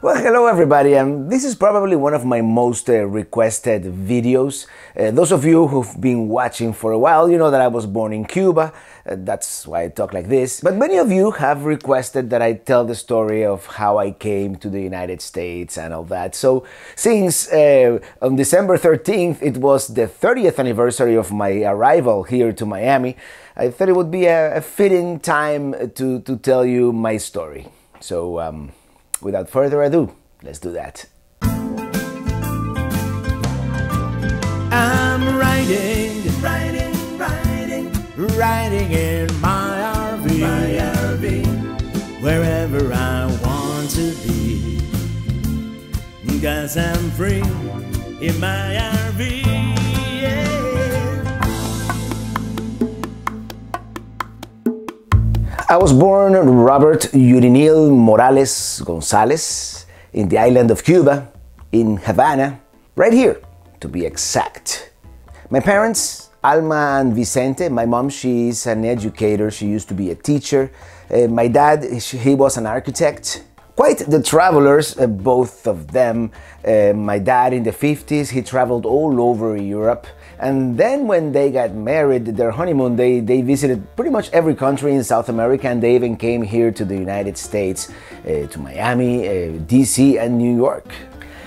Well, hello everybody, and this is probably one of my most uh, requested videos. Uh, those of you who've been watching for a while, you know that I was born in Cuba, uh, that's why I talk like this. But many of you have requested that I tell the story of how I came to the United States and all that. So, since uh, on December 13th it was the 30th anniversary of my arrival here to Miami, I thought it would be a, a fitting time to, to tell you my story. So, um, without further ado, let's do that. I'm riding, riding, riding, riding in my RV, my RV, wherever I want to be. Cause I'm free in my RV. I was born Robert Urinil Morales Gonzalez in the island of Cuba, in Havana, right here, to be exact. My parents, Alma and Vicente, my mom, she's an educator, she used to be a teacher. Uh, my dad, he was an architect. Quite the travelers, uh, both of them. Uh, my dad in the 50s, he traveled all over Europe and then when they got married, their honeymoon, they, they visited pretty much every country in South America and they even came here to the United States, uh, to Miami, uh, DC and New York.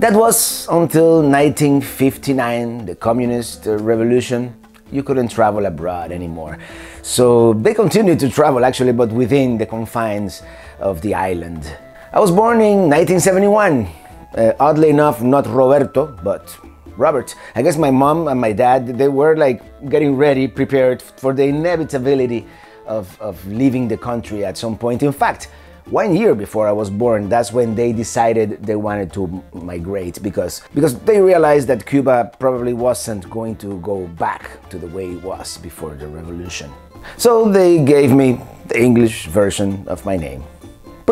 That was until 1959, the communist uh, revolution. You couldn't travel abroad anymore. So they continued to travel actually, but within the confines of the island. I was born in 1971. Uh, oddly enough, not Roberto, but Robert. I guess my mom and my dad, they were like getting ready, prepared for the inevitability of, of leaving the country at some point. In fact, one year before I was born, that's when they decided they wanted to migrate because, because they realized that Cuba probably wasn't going to go back to the way it was before the revolution. So they gave me the English version of my name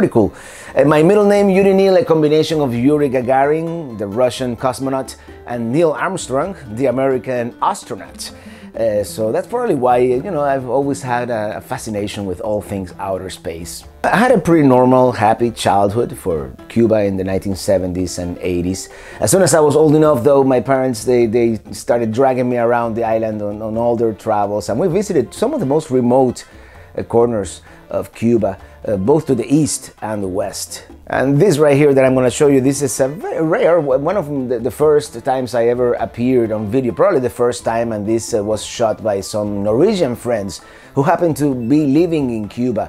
pretty cool. And my middle name, Yuri Neil, a combination of Yuri Gagarin, the Russian cosmonaut, and Neil Armstrong, the American astronaut. Uh, so that's probably why, you know, I've always had a, fascination with all things outer space. I had a pretty normal, happy childhood for Cuba in the 1970s and 80s. As soon as I was old enough, though, my parents, they, they started dragging me around the island on, on all their travels, and we visited some of the most remote uh, corners of Cuba uh, both to the east and the west. And this right here that I'm gonna show you, this is a very rare, one of the, the first times I ever appeared on video, probably the first time, and this uh, was shot by some Norwegian friends who happened to be living in Cuba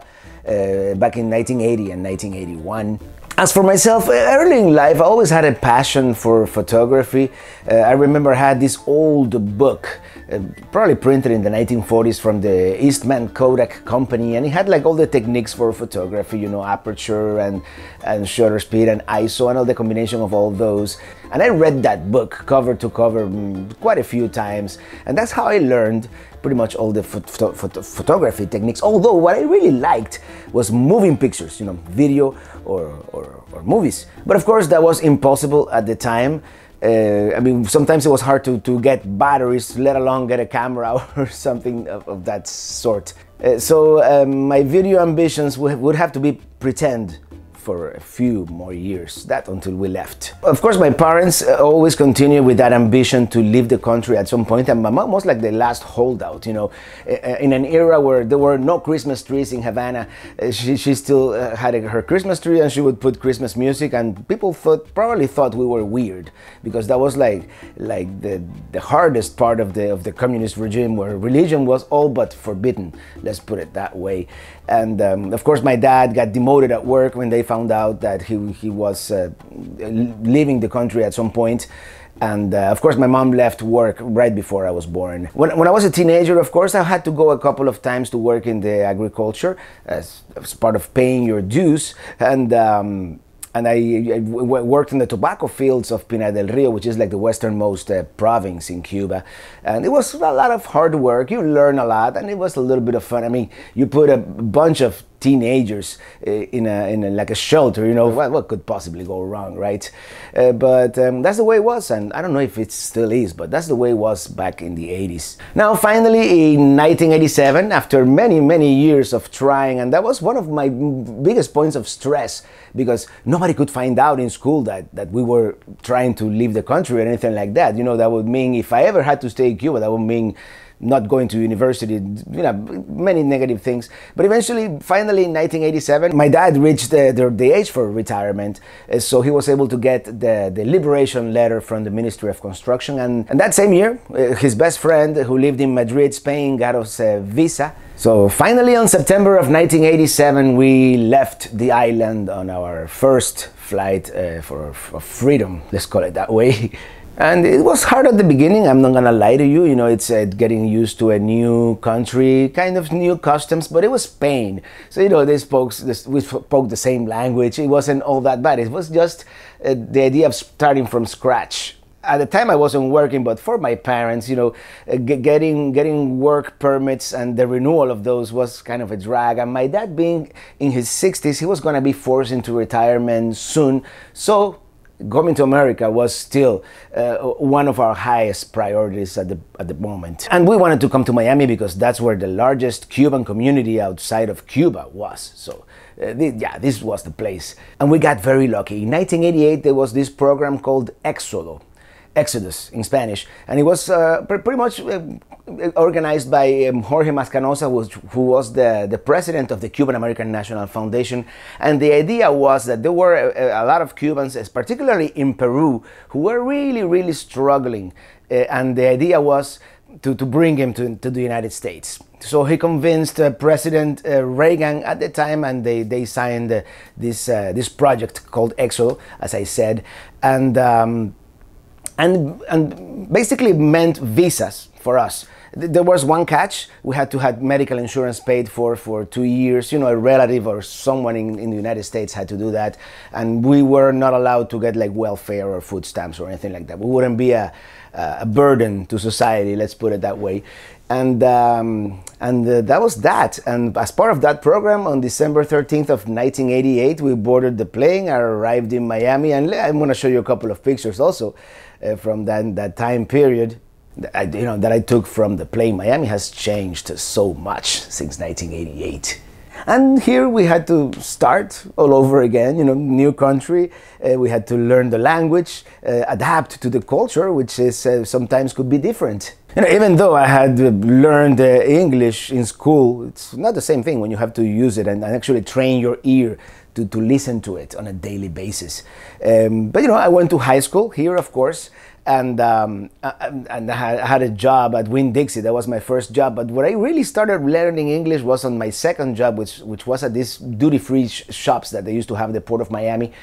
uh, back in 1980 and 1981. As for myself, eh, early in life, I always had a passion for photography. Uh, I remember I had this old book, uh, probably printed in the 1940s from the Eastman Kodak company, and it had like all the techniques for photography, you know, aperture and, and shutter speed and ISO and all the combination of all those. And I read that book cover to cover mm, quite a few times, and that's how I learned pretty much all the photography techniques. Although what I really liked was moving pictures, you know, video or, or, or movies. But of course, that was impossible at the time. Uh, I mean, sometimes it was hard to, to get batteries, let alone get a camera or something of, of that sort. Uh, so um, my video ambitions would have to be pretend for a few more years, that until we left. Of course, my parents uh, always continued with that ambition to leave the country at some point, and my mom was like the last holdout, you know. Uh, uh, in an era where there were no Christmas trees in Havana, she, she still had her Christmas tree and she would put Christmas music, and people thought, probably thought we were weird because that was like, like the, the hardest part of the, of the communist regime where religion was all but forbidden, let's put it that way. And um, of course, my dad got demoted at work when they found out that he, he was uh, leaving the country at some point. And uh, of course, my mom left work right before I was born. When, when I was a teenager, of course, I had to go a couple of times to work in the agriculture as, as part of paying your dues. And um, and I, worked in the tobacco fields of Pinar del Rio, which is like the westernmost uh, province in Cuba. And it was a lot of hard work. You learn a lot, and it was a little bit of fun. I mean, you put a bunch of teenagers eh, in a, in a, like a shelter, you know, what, what could possibly go wrong, right? Uh, but um, that's the way it was, and I don't know if it still is, but that's the way it was back in the 80s. Now, finally, in 1987, after many, many years of trying, and that was one of my biggest points of stress because nobody could find out in school that, that we were trying to leave the country or anything like that. You know, that would mean if I ever had to stay in Cuba, that would mean not going to university, you know, many negative things. But eventually, finally in 1987, my dad reached the, the, the age for retirement. Uh, so he was able to get the, the liberation letter from the Ministry of Construction. And, and that same year, uh, his best friend who lived in Madrid, Spain, got us a visa. So finally, on September of 1987, we left the island on our first flight uh, for, for freedom, let's call it that way. and it was hard at the beginning i'm not gonna lie to you you know it's uh, getting used to a new country kind of new customs but it was pain so you know they spoke we spoke the same language it wasn't all that bad it was just uh, the idea of starting from scratch at the time I wasn't working, but for my parents, you know, uh, getting getting work permits and the renewal of those was kind of a drag. And my dad, being in his 60s, he was going to be forced into retirement soon, so coming to America was still uh, one of our highest priorities at the, at the moment. And we wanted to come to Miami because that's where the largest Cuban community outside of Cuba was. So, uh, th yeah, this was the place. And we got very lucky. In 1988, there was this program called Exodo. Exodus in Spanish, and it was uh, pretty much uh, organized by um, Jorge Mascanosa, who was the, the president of the Cuban American National Foundation. And the idea was that there were a, a lot of Cubans, particularly in Peru, who were really, really struggling. Uh, and the idea was to, to bring him to, to the United States. So he convinced uh, President uh, Reagan at the time, and they, they signed uh, this, uh, this project called EXO, as I said, and, um, and, and basically meant visas for us. There was one catch. We had to have medical insurance paid for for two years. You know, a relative or someone in, in the United States had to do that. And we were not allowed to get like welfare or food stamps or anything like that. We wouldn't be a, a burden to society, let's put it that way. And, um, and uh, that was that. And as part of that program, on December 13th of 1988, we boarded the plane, I arrived in Miami. And I'm going to show you a couple of pictures also uh, from that, that time period that I, you know, that I took from the plane. Miami has changed so much since 1988. And here we had to start all over again, you know, new country. Uh, we had to learn the language, uh, adapt to the culture, which is uh, sometimes could be different. You know, even though I had learned uh, English in school, it's not the same thing when you have to use it and, and actually train your ear to, to listen to it on a daily basis. Um, but you know, I went to high school here, of course, and um, uh, um and I had a job at Win Dixie. That was my first job. But what I really started learning English was on my second job, which which was at these duty free sh- shops that they used to have in the port of Miami,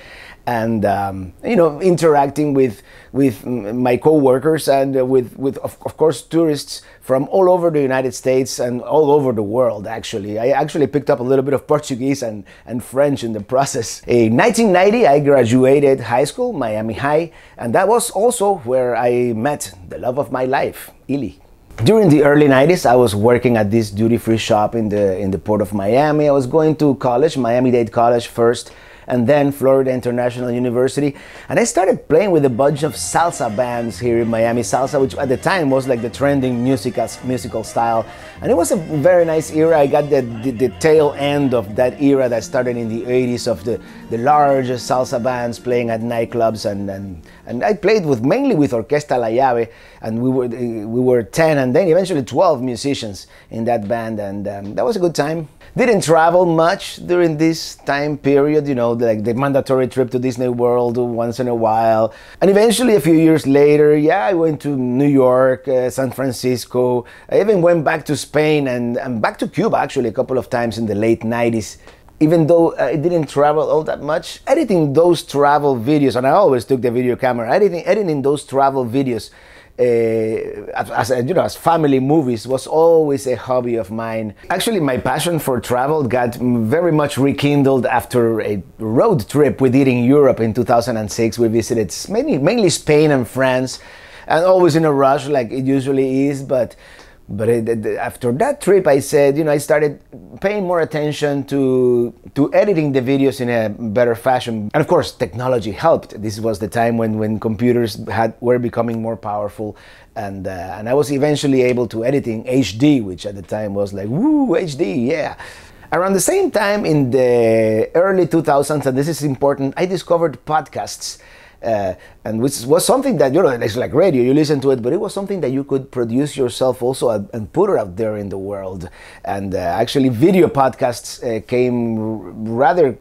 and um, you know interacting with with my coworkers and uh, with with of, of course tourists from all over the United States and all over the world actually I actually picked up a little bit of Portuguese and and French in the process in 1990 I graduated high school Miami High and that was also where I met the love of my life Illy. during the early 90s i was working at this duty-free shop in the in the port of miami i was going to college miami-dade college first and then Florida International University. And I started playing with a bunch of salsa bands here in Miami. Salsa, which at the time was like the trending musical, musical style. And it was a very nice era. I got the, the, the tail end of that era that started in the 80s of the, the large salsa bands playing at nightclubs. And, and, and I played with mainly with Orquesta La Llave. And we were, we were 10 and then eventually 12 musicians in that band. And um, that was a good time didn't travel much during this time period, you know, like the mandatory trip to Disney World once in a while. And eventually, a few years later, yeah, I went to New York, uh, San Francisco. I even went back to Spain and, and back to Cuba actually a couple of times in the late 90s. Even though uh, I didn't travel all that much, editing those travel videos, and I always took the video camera, editing, editing those travel videos uh, as, you know, as family movies was always a hobby of mine. Actually, my passion for travel got very much rekindled after a road trip we did in Europe in 2006. We visited mainly, mainly Spain and France, and always in a rush like it usually is, but but it, after that trip i said you know i started paying more attention to to editing the videos in a better fashion and of course technology helped this was the time when when computers had were becoming more powerful and uh, and i was eventually able to edit in hd which at the time was like woo hd yeah around the same time in the early 2000s and this is important i discovered podcasts uh, and which was something that you know it's like radio you listen to it but it was something that you could produce yourself also and put it out there in the world and uh, actually video podcasts uh, came rather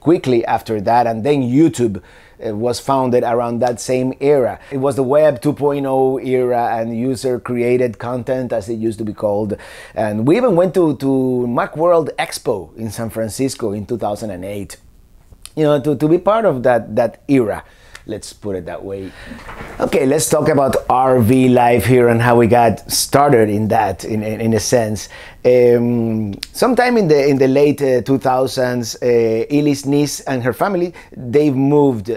quickly after that and then youtube uh, was founded around that same era. It was the Web 2.0 era and user created content, as it used to be called. And we even went to, to Macworld Expo in San Francisco in 2008, you know, to, to be part of that, that era. Let's put it that way. Okay, let's talk about RV life here and how we got started in that, in, in, in a sense. Um, sometime in the in the late uh, 2000s, uh, Ili's niece and her family they moved uh,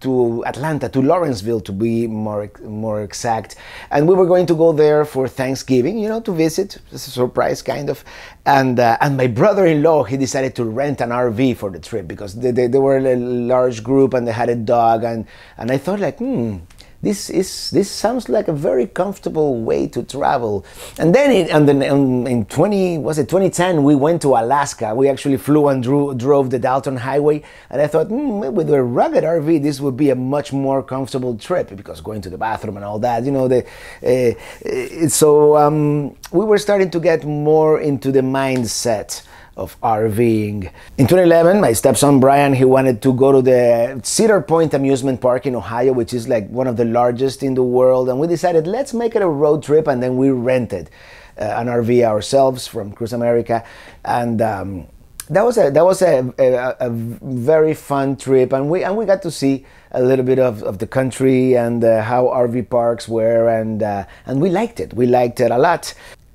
to Atlanta, to Lawrenceville, to be more more exact. And we were going to go there for Thanksgiving, you know, to visit, a surprise kind of. And, uh, and my brother-in-law, he decided to rent an RV for the trip because they, they, they, were a large group and they had a dog. And, and I thought like, hmm, this is this sounds like a very comfortable way to travel. And then in, and then in 20 was it 2010 we went to Alaska. We actually flew and drew, drove the Dalton Highway, and I thought mm, with a rugged RV this would be a much more comfortable trip because going to the bathroom and all that, you know. The, uh, so um, we were starting to get more into the mindset of RVing. In 2011, my stepson Brian, he wanted to go to the Cedar Point Amusement Park in Ohio, which is like one of the largest in the world. And we decided, let's make it a road trip. And then we rented uh, an RV ourselves from Cruise America. And, um, that was a that was a, a, a, very fun trip, and we and we got to see a little bit of, of the country and uh, how RV parks were, and uh, and we liked it. We liked it a lot.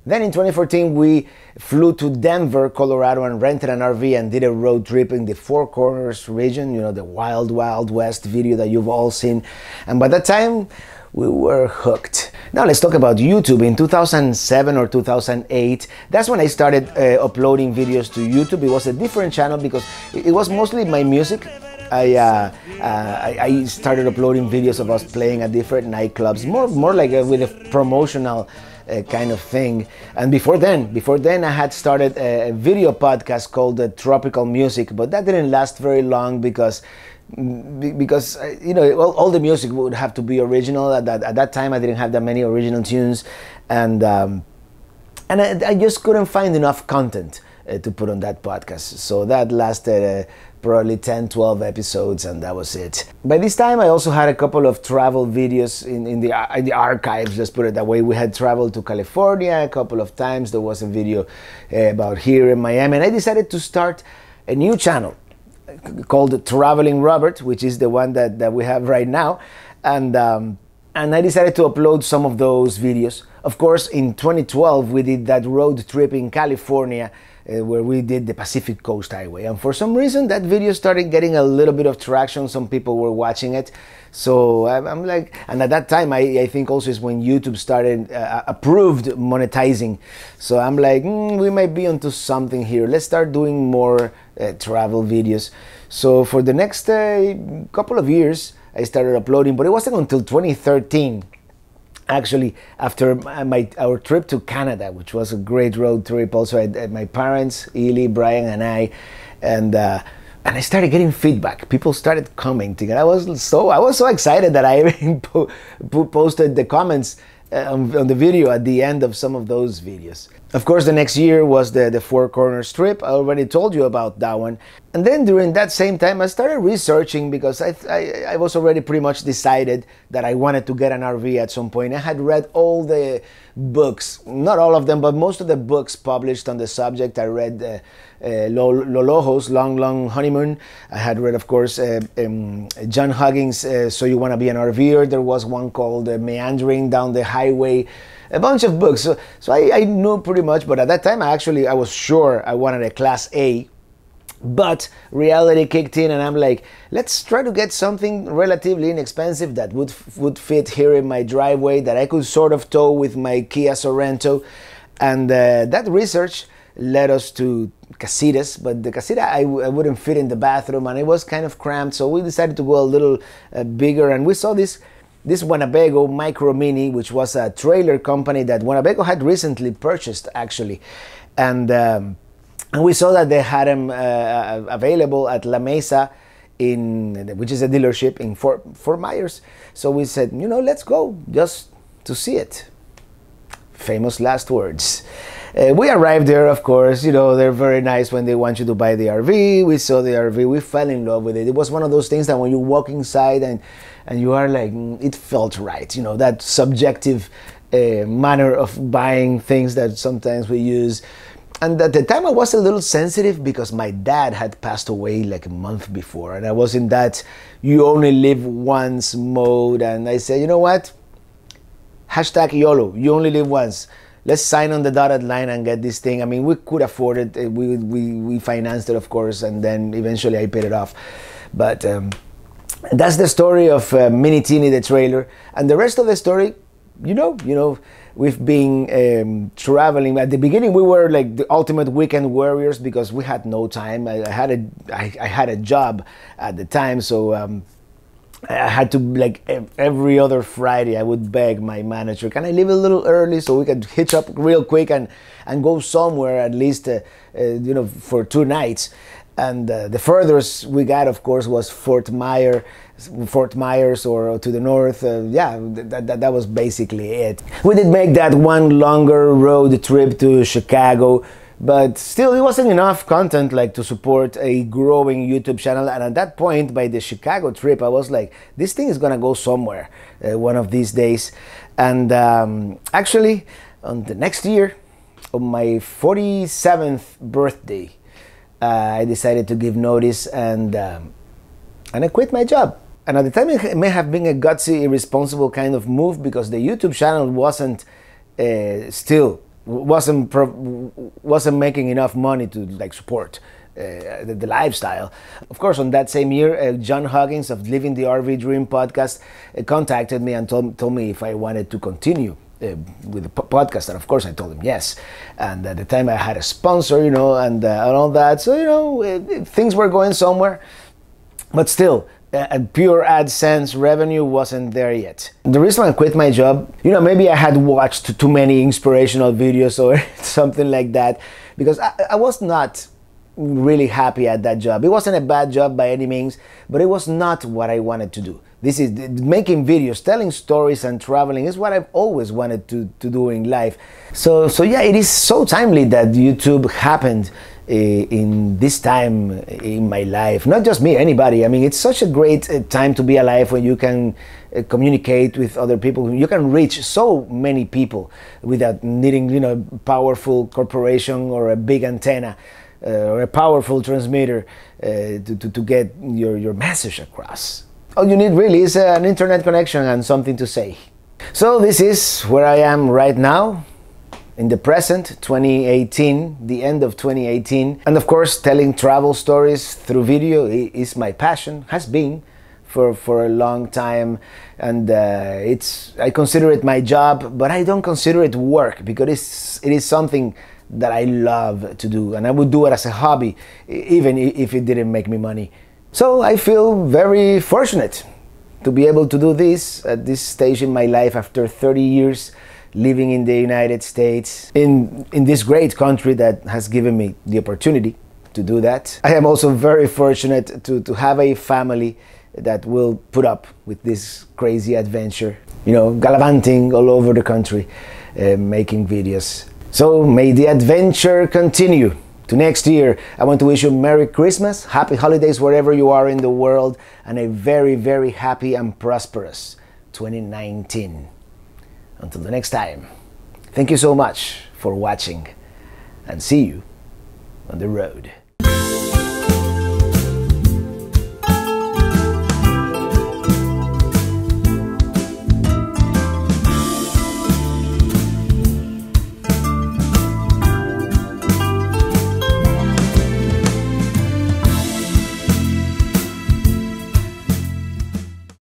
Then in 2014, we flew to Denver, Colorado, and rented an RV and did a road trip in the Four Corners region, you know, the wild, wild west video that you've all seen. And by that time, we were hooked. Now let's talk about YouTube. In 2007 or 2008, that's when I started uh, uploading videos to YouTube. It was a different channel because it was mostly my music I, uh, uh, I started uploading videos of us playing at different nightclubs, more more like a, uh, with a promotional uh, kind of thing. And before then, before then, I had started a video podcast called Tropical Music, but that didn't last very long because because uh, you know all, all the music would have to be original at that, at that time i didn't have that many original tunes and um, and I, I, just couldn't find enough content uh, to put on that podcast so that lasted uh, probably 10 12 episodes and that was it by this time i also had a couple of travel videos in, in the in the archives let's put it that way we had traveled to california a couple of times there was a video uh, about here in miami and i decided to start a new channel called traveling robert which is the one that, that we have right now and um, and i decided to upload some of those videos of course in 2012 we did that road trip in california uh, where we did the Pacific Coast Highway. And for some reason, that video started getting a little bit of traction. Some people were watching it. So I'm, like, and at that time, I, I, think also is when YouTube started uh, uh approved monetizing. So I'm like, mm, we might be onto something here. Let's start doing more uh, travel videos. So for the next uh, couple of years, I started uploading, but it wasn't until 2013 actually after my our trip to Canada, which was a great road trip. Also, I, I, my parents, Ely, Brian, and I, and uh, and I started getting feedback. People started commenting, and I was so I was so excited that I even po posted the comments uh, on, on the video at the end of some of those videos. Of course, the next year was the, the four corner strip. I already told you about that one. And then during that same time, I started researching because I, I, I, was already pretty much decided that I wanted to get an RV at some point. I had read all the books, not all of them, but most of the books published on the subject. I read uh, uh, Lolojo's Long, Long Honeymoon. I had read, of course, uh, um, John Huggins' uh, So You Wanna Be an RVer. There was one called uh, Meandering Down the Highway a bunch of books. So, so I, I knew pretty much, but at that time, I actually, I was sure I wanted a class A but reality kicked in and i'm like let's try to get something relatively inexpensive that would would fit here in my driveway that i could sort of tow with my kia sorrento and uh, that research led us to casitas but the casita I w- I wouldn't fit in the bathroom and it was kind of cramped so we decided to go a little uh, bigger and we saw this this Winnebago Micro Mini, which was a trailer company that Winnebago had recently purchased, actually, and um, and we saw that they had them uh, uh, available at La Mesa in which is a dealership in Fort, Fort Myers. So we said, you know, let's go just to see it. Famous last words. Uh, we arrived there, of course. You know, they're very nice when they want you to buy the RV. We saw the RV. We fell in love with it. It was one of those things that when you walk inside and and you are like, mm, it felt right. You know, that subjective uh, manner of buying things that sometimes we use. And at the time, I was a little sensitive because my dad had passed away like a month before, and I was in that "you only live once" mode. And I said, you know what? Hashtag YOLO. You only live once let's sign on the dotted line and get this thing. I mean, we could afford it. Uh, we we we financed it, of course, and then eventually I paid it off. But um, that's the story of uh, Mini Teeny the trailer, and the rest of the story, you know, you know. We've been um, traveling. At the beginning, we were like the ultimate weekend warriors because we had no time. I, I had a I, I had a job at the time, so um, I had to like every other Friday I would beg my manager, can I leave a little early so we can hitch up real quick and and go somewhere at least uh, uh, you know for two nights. And uh, the furthest we got, of course, was Fort Myers, Fort Myers, or, to the north. Uh, yeah, that, that, that was basically it. We did make that one longer road trip to Chicago but still it wasn't enough content like to support a growing youtube channel and at that point by the chicago trip i was like this thing is gonna go somewhere uh, one of these days and um, actually on the next year on my 47th birthday uh, i decided to give notice and um, and i quit my job and at the time it may have been a gutsy irresponsible kind of move because the youtube channel wasn't uh, still wasn't wasn't making enough money to like support uh, the, the, lifestyle. Of course, on that same year, uh, John Huggins of Living the RV Dream podcast uh, contacted me and told, told me if I wanted to continue. Uh, with the podcast, and of course, I told him yes. And at the time, I had a sponsor, you know, and, uh, and all that. So, you know, it, uh, it, things were going somewhere. But still, uh, pure AdSense revenue wasn't there yet. The reason I quit my job, you know, maybe I had watched too many inspirational videos or something like that because I, I was not really happy at that job. It wasn't a bad job by any means, but it was not what I wanted to do. This is making videos, telling stories and traveling is what I've always wanted to, to do in life. So, so yeah, it is so timely that YouTube happened Eh, in this time eh, in my life. Not just me, anybody. I mean, it's such a great eh, time to be alive when you can communicate with other people. You can reach so many people without needing, you know, powerful corporation or a big antenna. Uh, or a powerful transmitter uh, to, to, to, get your, your message across. All you need really is an internet connection and something to say. So this is where I am right now in the present, 2018, the end of 2018. And of course, telling travel stories through video is my passion, has been for, for a long time. And uh, it's, I consider it my job, but I don't consider it work because it's, it is something that I love to do. And I would do it as a hobby, even if it didn't make me money. So I feel very fortunate to be able to do this at this stage in my life after 30 years living in the United States, in, in this great country that has given me the opportunity to do that. I am also very fortunate to, to have a family that will put up with this crazy adventure, you know, gallivanting all over the country, uh, making videos. So may the adventure continue to next year. I want to wish you Merry Christmas, Happy Holidays wherever you are in the world, and a very, very happy and prosperous 2019. Until the next time, thank you so much for watching and see you on the road.